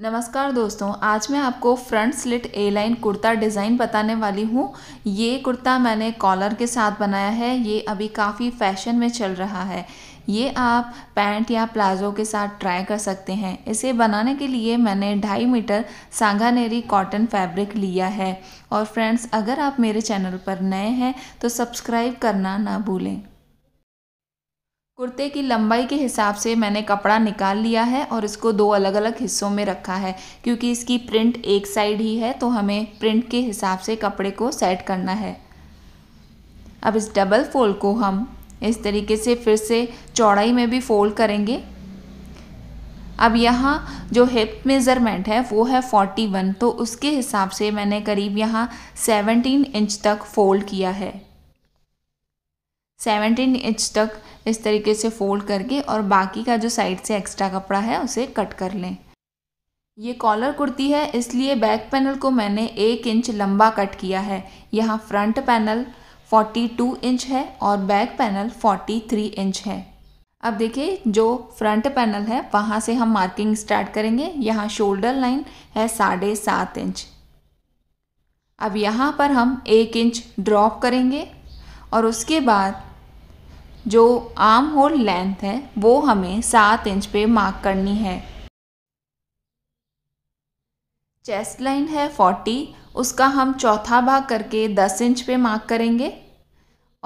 नमस्कार दोस्तों आज मैं आपको front slit A line kurta design बताने वाली हूँ ये कुर्ता मैंने कॉलर के साथ बनाया है ये अभी काफ़ी फैशन में चल रहा है ये आप पैंट या प्लाजो के साथ ट्राई कर सकते हैं इसे बनाने के लिए मैंने ढाई मीटर सांगानेरी कॉटन फैब्रिक लिया है और फ्रेंड्स अगर आप मेरे चैनल पर नए हैं तो सब्सक्राइब करना ना भूलें कुर्ते की लंबाई के हिसाब से मैंने कपड़ा निकाल लिया है और इसको दो अलग अलग हिस्सों में रखा है क्योंकि इसकी प्रिंट एक साइड ही है तो हमें प्रिंट के हिसाब से कपड़े को सेट करना है अब इस डबल फोल्ड को हम इस तरीके से फिर से चौड़ाई में भी फोल्ड करेंगे अब यहाँ जो हिप मेज़रमेंट है वो है वन तो उसके हिसाब से मैंने करीब यहाँ सेवनटीन इंच तक फोल्ड किया है सेवनटीन इंच तक इस तरीके से फोल्ड करके और बाकी का जो साइड से एक्स्ट्रा कपड़ा है उसे कट कर लें ये कॉलर कुर्ती है इसलिए बैक पैनल को मैंने एक इंच लंबा कट किया है यहाँ फ्रंट पैनल 42 इंच है और बैक पैनल 43 इंच है अब देखिए जो फ्रंट पैनल है वहाँ से हम मार्किंग स्टार्ट करेंगे यहाँ शोल्डर लाइन है साढ़े सात इंच अब यहाँ पर हम एक इंच ड्रॉप करेंगे और उसके बाद जो आर्म होल लेंथ है वो हमें सात इंच पे मार्क करनी है चेस्ट लाइन है फोर्टी उसका हम चौथा भाग करके दस इंच पे मार्क करेंगे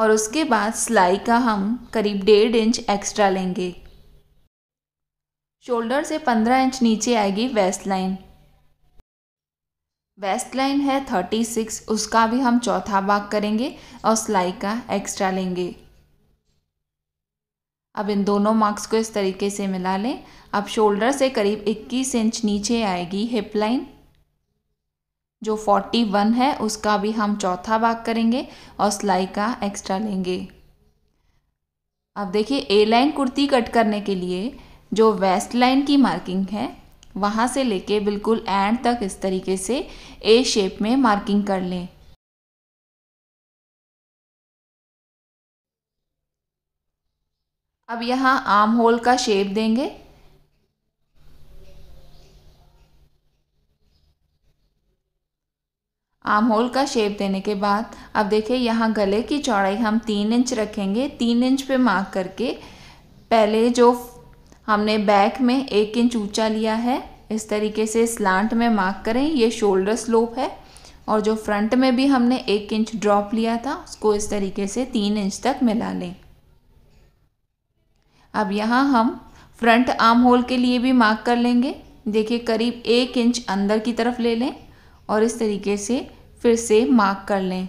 और उसके बाद सिलाई का हम करीब डेढ़ इंच एक्स्ट्रा लेंगे शोल्डर से पंद्रह इंच नीचे आएगी वेस्ट लाइन वेस्ट लाइन है थर्टी सिक्स उसका भी हम चौथा भाग करेंगे और सिलाई का एक्स्ट्रा लेंगे अब इन दोनों मार्क्स को इस तरीके से मिला लें अब शोल्डर से करीब 21 इंच नीचे आएगी हिप लाइन जो 41 है उसका भी हम चौथा भाग करेंगे और सिलाई का एक्स्ट्रा लेंगे अब देखिए ए लाइन कुर्ती कट करने के लिए जो वेस्ट लाइन की मार्किंग है वहाँ से लेके बिल्कुल एंड तक इस तरीके से ए शेप में मार्किंग कर लें अब यहाँ आर्म होल का शेप देंगे आर्म होल का शेप देने के बाद अब देखिए यहाँ गले की चौड़ाई हम तीन इंच रखेंगे तीन इंच पे मार्क करके पहले जो हमने बैक में एक इंच ऊंचा लिया है इस तरीके से स्लांट में मार्क करें ये शोल्डर स्लोप है और जो फ्रंट में भी हमने एक इंच ड्रॉप लिया था उसको इस तरीके से तीन इंच तक मिला लें अब यहाँ हम फ्रंट आर्म होल के लिए भी मार्क कर लेंगे देखिए करीब एक इंच अंदर की तरफ ले लें और इस तरीके से फिर से मार्क कर लें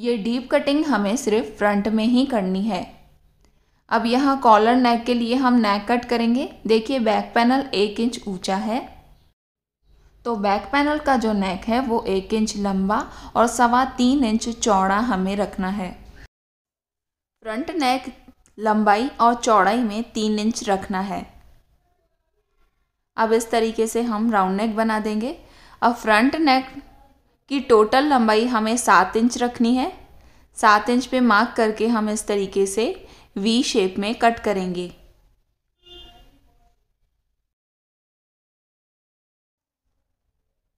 ये डीप कटिंग हमें सिर्फ फ्रंट में ही करनी है अब यहाँ कॉलर नेक के लिए हम नेक कट करेंगे देखिए बैक पैनल एक इंच ऊंचा है तो बैक पैनल का जो नेक है वो एक इंच लंबा और सवा तीन इंच चौड़ा हमें रखना है फ्रंट नेक लंबाई और चौड़ाई में तीन इंच रखना है अब इस तरीके से हम राउंड नेक बना देंगे अब फ्रंट नेक की टोटल लंबाई हमें सात इंच रखनी है सात इंच पे मार्क करके हम इस तरीके से वी शेप में कट करेंगे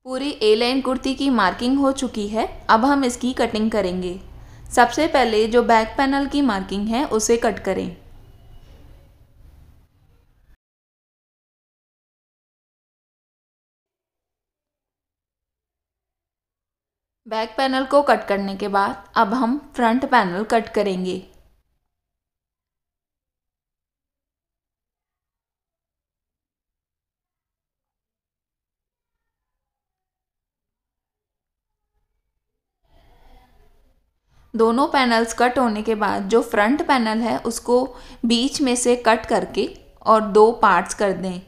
पूरी ए लाइन कुर्ती की मार्किंग हो चुकी है अब हम इसकी कटिंग करेंगे सबसे पहले जो बैक पैनल की मार्किंग है उसे कट करें बैक पैनल को कट करने के बाद अब हम फ्रंट पैनल कट करेंगे दोनों पैनल्स कट होने के बाद जो फ्रंट पैनल है उसको बीच में से कट करके और दो पार्ट्स कर दें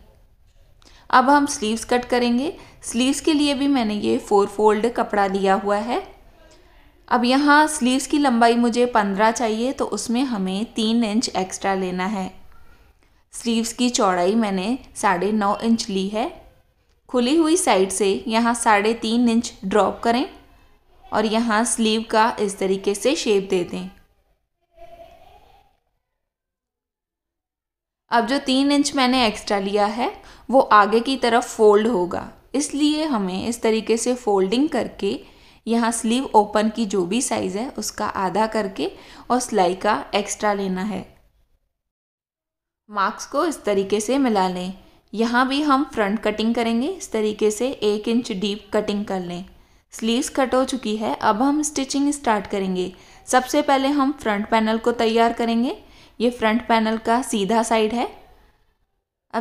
अब हम स्लीव्स कट करेंगे स्लीव्स के लिए भी मैंने ये फोर फोल्ड कपड़ा लिया हुआ है अब यहाँ स्लीव्स की लंबाई मुझे पंद्रह चाहिए तो उसमें हमें तीन इंच एक्स्ट्रा लेना है स्लीव्स की चौड़ाई मैंने साढ़े नौ इंच ली है खुली हुई साइड से यहाँ साढ़े तीन इंच ड्रॉप करें और यहाँ स्लीव का इस तरीके से शेप दे दें अब जो तीन इंच मैंने एक्स्ट्रा लिया है वो आगे की तरफ फोल्ड होगा इसलिए हमें इस तरीके से फोल्डिंग करके यहाँ स्लीव ओपन की जो भी साइज़ है उसका आधा करके और सिलाई का एक्स्ट्रा लेना है मार्क्स को इस तरीके से मिला लें यहाँ भी हम फ्रंट कटिंग करेंगे इस तरीके से एक इंच डीप कटिंग कर लें स्लीव्स कट हो चुकी है अब हम स्टिचिंग स्टार्ट करेंगे सबसे पहले हम फ्रंट पैनल को तैयार करेंगे ये फ्रंट पैनल का सीधा साइड है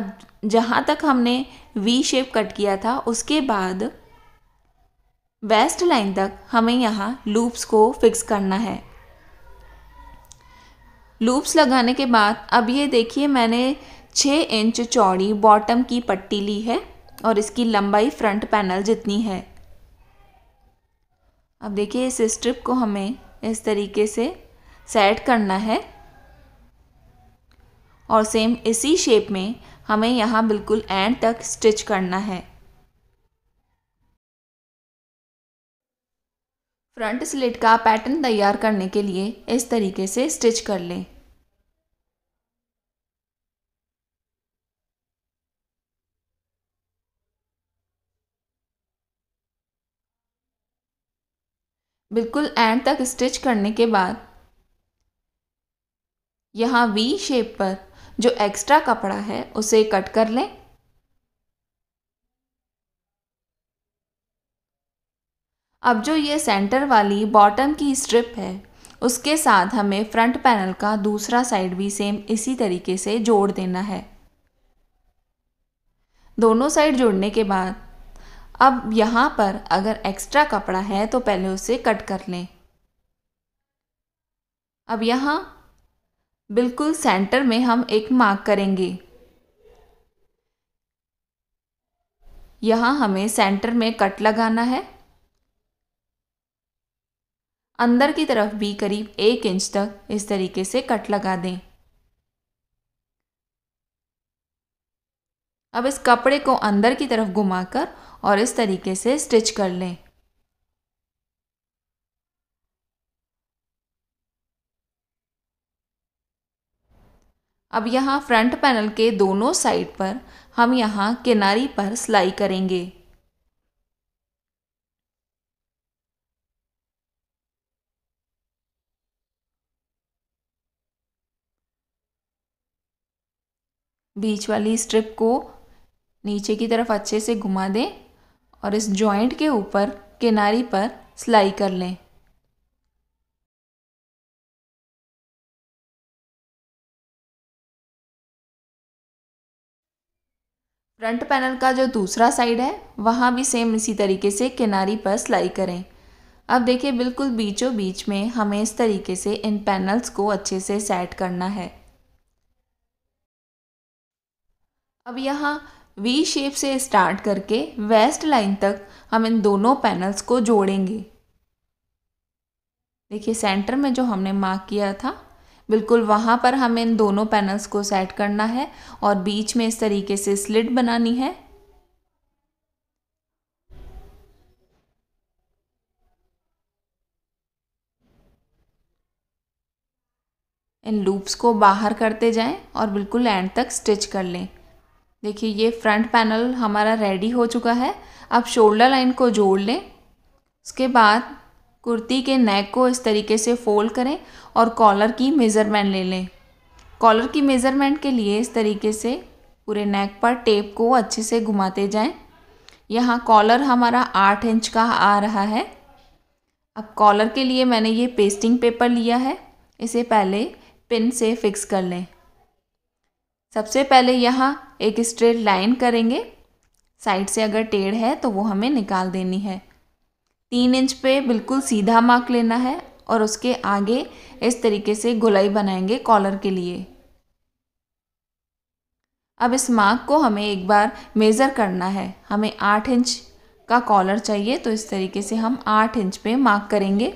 अब जहाँ तक हमने वी शेप कट किया था उसके बाद वेस्ट लाइन तक हमें यहाँ लूप्स को फिक्स करना है लूप्स लगाने के बाद अब ये देखिए मैंने छः इंच चौड़ी बॉटम की पट्टी ली है और इसकी लंबाई फ्रंट पैनल जितनी है अब देखिए इस स्ट्रिप को हमें इस तरीके से सेट करना है और सेम इसी शेप में हमें यहाँ बिल्कुल एंड तक स्टिच करना है फ्रंट स्लिट का पैटर्न तैयार करने के लिए इस तरीके से स्टिच कर लें बिल्कुल एंड तक स्टिच करने के बाद यहाँ वी शेप पर जो एक्स्ट्रा कपड़ा है उसे कट कर लें अब जो ये सेंटर वाली बॉटम की स्ट्रिप है उसके साथ हमें फ्रंट पैनल का दूसरा साइड भी सेम इसी तरीके से जोड़ देना है दोनों साइड जोड़ने के बाद अब यहाँ पर अगर एक्स्ट्रा कपड़ा है तो पहले उसे कट कर लें अब यहाँ बिल्कुल सेंटर में हम एक मार्क करेंगे यहाँ हमें सेंटर में कट लगाना है अंदर की तरफ भी करीब एक इंच तक इस तरीके से कट लगा दें अब इस कपड़े को अंदर की तरफ घुमाकर और इस तरीके से स्टिच कर लें अब यहाँ फ्रंट पैनल के दोनों साइड पर हम यहाँ किनारी पर सिलाई करेंगे बीच वाली स्ट्रिप को नीचे की तरफ अच्छे से घुमा दें और इस जॉइंट के ऊपर किनारी पर सिलाई कर लें फ्रंट पैनल का जो दूसरा साइड है वहाँ भी सेम इसी तरीके से किनारी पर सिलाई करें अब देखिए बिल्कुल बीचों बीच में हमें इस तरीके से इन पैनल्स को अच्छे से सेट करना है अब यहाँ वी शेप से स्टार्ट करके वेस्ट लाइन तक हम इन दोनों पैनल्स को जोड़ेंगे देखिए सेंटर में जो हमने मार्क किया था बिल्कुल वहाँ पर हमें इन दोनों पैनल्स को सेट करना है और बीच में इस तरीके से स्लिट बनानी है इन लूप्स को बाहर करते जाएं और बिल्कुल एंड तक स्टिच कर लें देखिए ये फ्रंट पैनल हमारा रेडी हो चुका है अब शोल्डर लाइन को जोड़ लें उसके बाद कुर्ती के नेक को इस तरीके से फोल्ड करें और कॉलर की मेज़रमेंट ले लें कॉलर की मेज़रमेंट के लिए इस तरीके से पूरे नेक पर टेप को अच्छे से घुमाते जाएं यहाँ कॉलर हमारा आठ इंच का आ रहा है अब कॉलर के लिए मैंने ये पेस्टिंग पेपर लिया है इसे पहले पिन से फिक्स कर लें सबसे पहले यहाँ एक स्ट्रेट लाइन करेंगे साइड से अगर टेढ़ है तो वो हमें निकाल देनी है तीन इंच पे बिल्कुल सीधा मार्क लेना है और उसके आगे इस तरीके से गोलाई बनाएंगे कॉलर के लिए अब इस मार्क को हमें एक बार मेज़र करना है हमें आठ इंच का कॉलर चाहिए तो इस तरीके से हम आठ इंच पे मार्क करेंगे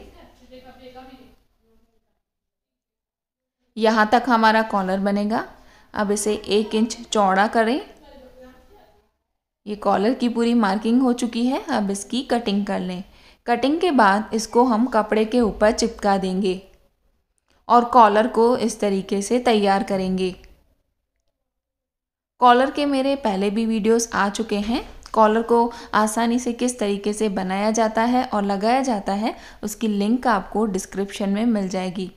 यहाँ तक हमारा कॉलर बनेगा अब इसे एक इंच चौड़ा करें ये कॉलर की पूरी मार्किंग हो चुकी है अब इसकी कटिंग कर लें कटिंग के बाद इसको हम कपड़े के ऊपर चिपका देंगे और कॉलर को इस तरीके से तैयार करेंगे कॉलर के मेरे पहले भी वीडियोस आ चुके हैं कॉलर को आसानी से किस तरीके से बनाया जाता है और लगाया जाता है उसकी लिंक आपको डिस्क्रिप्शन में मिल जाएगी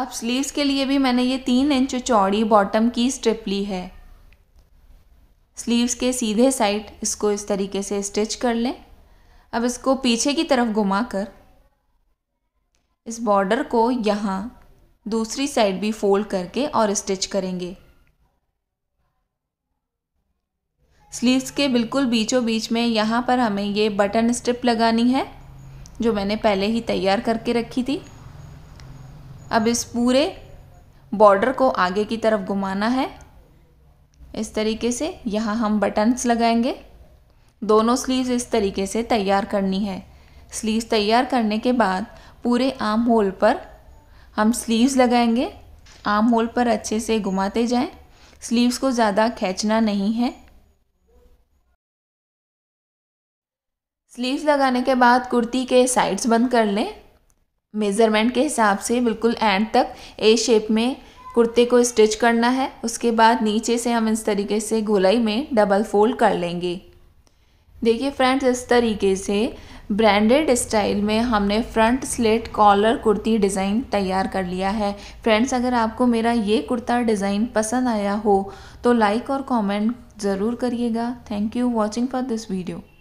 अब स्लीव्स के लिए भी मैंने ये तीन इंच चौड़ी बॉटम की स्ट्रिप ली है स्लीव्स के सीधे साइड इसको इस तरीके से स्टिच कर लें अब इसको पीछे की तरफ घुमाकर इस बॉर्डर को यहाँ दूसरी साइड भी फोल्ड करके और स्टिच करेंगे स्लीव्स के बिल्कुल बीचों बीच में यहाँ पर हमें ये बटन स्ट्रिप लगानी है जो मैंने पहले ही तैयार करके रखी थी अब इस पूरे बॉर्डर को आगे की तरफ घुमाना है इस तरीके से यहाँ हम बटन्स लगाएंगे दोनों स्लीव्स इस तरीके से तैयार करनी है स्लीव्स तैयार करने के बाद पूरे आर्म होल पर हम स्लीव्स लगाएंगे आर्म होल पर अच्छे से घुमाते जाएं स्लीव्स को ज़्यादा खींचना नहीं है स्लीव्स लगाने के बाद कुर्ती के साइड्स बंद कर लें मेज़रमेंट के हिसाब से बिल्कुल एंड तक ए शेप में कुर्ते को स्टिच करना है उसके बाद नीचे से हम इस तरीके से गोलाई में डबल फोल्ड कर लेंगे देखिए फ्रेंड्स इस तरीके से ब्रांडेड स्टाइल में हमने front slate collar kurti design तैयार कर लिया है फ्रेंड्स अगर आपको मेरा ये कुर्ता डिज़ाइन पसंद आया हो तो लाइक और कमेंट ज़रूर करिएगा thank you watching for this video